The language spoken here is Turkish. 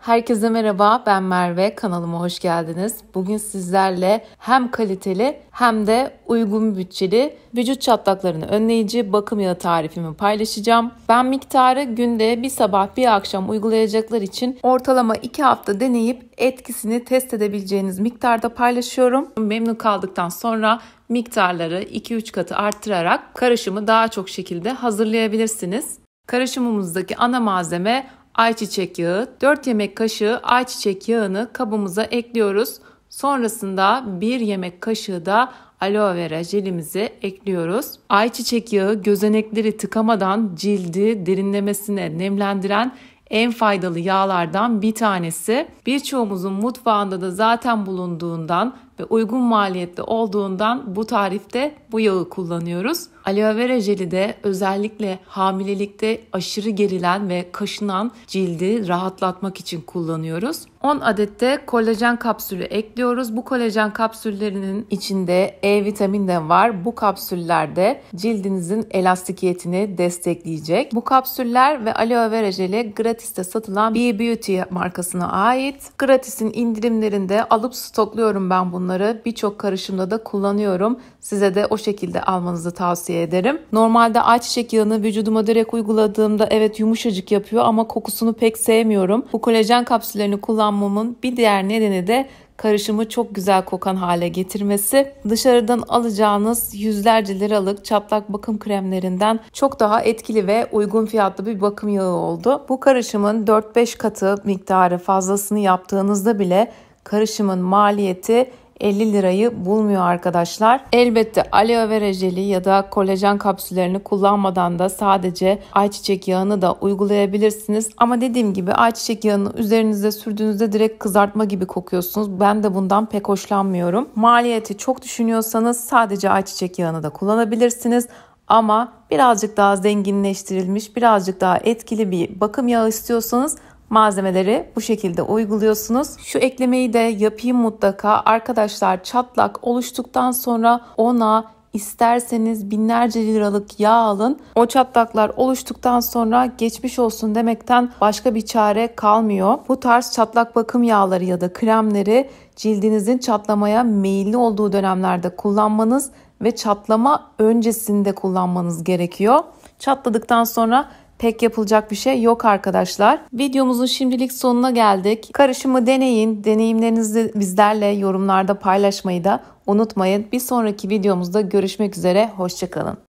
Herkese merhaba, ben Merve. Kanalıma hoş geldiniz. Bugün sizlerle hem kaliteli hem de uygun bütçeli vücut çatlaklarını önleyici bakım yağı tarifimi paylaşacağım. Ben miktarı günde bir sabah bir akşam uygulayacaklar için ortalama 2 hafta deneyip etkisini test edebileceğiniz miktarda paylaşıyorum. Memnun kaldıktan sonra miktarları 2-3 katı arttırarak karışımı daha çok şekilde hazırlayabilirsiniz. Karışımımızdaki ana malzeme ayçiçek yağı, 4 yemek kaşığı ayçiçek yağını kabımıza ekliyoruz. Sonrasında 1 yemek kaşığı da aloe vera jelimizi ekliyoruz. Ayçiçek yağı gözenekleri tıkamadan cildi derinlemesine nemlendiren en faydalı yağlardan bir tanesi. Birçoğumuzun mutfağında da zaten bulunduğundan ve uygun maliyetli olduğundan bu tarifte bu yağı kullanıyoruz. Aloe vera jeli de özellikle hamilelikte aşırı gerilen ve kaşınan cildi rahatlatmak için kullanıyoruz. 10 adette kolajen kapsülü ekliyoruz. Bu kolajen kapsüllerinin içinde E vitamini de var. Bu kapsüller de cildinizin elastikiyetini destekleyecek. Bu kapsüller ve aloe vera jeli gratis'te satılan Be Beauty markasına ait. Gratis'in indirimlerinde alıp stokluyorum ben bunları. Birçok karışımda da kullanıyorum. Size de o şekilde almanızı tavsiye tavsiye ederim. Normalde ayçiçek yağını vücuduma direkt uyguladığımda evet yumuşacık yapıyor ama kokusunu pek sevmiyorum. Bu kolajen kapsüllerini kullanmamın bir diğer nedeni de karışımı çok güzel kokan hale getirmesi. Dışarıdan alacağınız yüzlerce liralık çatlak bakım kremlerinden çok daha etkili ve uygun fiyatlı bir bakım yağı oldu. Bu karışımın 4-5 katı miktarı fazlasını yaptığınızda bile karışımın maliyeti 50 lirayı bulmuyor arkadaşlar. Elbette aloe vera jeli ya da kolajen kapsüllerini kullanmadan da sadece ayçiçek yağını da uygulayabilirsiniz. Ama dediğim gibi ayçiçek yağını üzerinizde sürdüğünüzde direkt kızartma gibi kokuyorsunuz. Ben de bundan pek hoşlanmıyorum. Maliyeti çok düşünüyorsanız sadece ayçiçek yağını da kullanabilirsiniz ama birazcık daha zenginleştirilmiş, birazcık daha etkili bir bakım yağı istiyorsanız malzemeleri bu şekilde uyguluyorsunuz. Şu eklemeyi de yapayım mutlaka. Arkadaşlar çatlak oluştuktan sonra ona isterseniz binlerce liralık yağ alın. O çatlaklar oluştuktan sonra geçmiş olsun demekten başka bir çare kalmıyor. Bu tarz çatlak bakım yağları ya da kremleri cildinizin çatlamaya meyilli olduğu dönemlerde kullanmanız ve çatlama öncesinde kullanmanız gerekiyor. Çatladıktan sonra pek yapılacak bir şey yok arkadaşlar. Videomuzun şimdilik sonuna geldik. Karışımı deneyin. Deneyimlerinizi bizlerle yorumlarda paylaşmayı da unutmayın. Bir sonraki videomuzda görüşmek üzere. Hoşçakalın.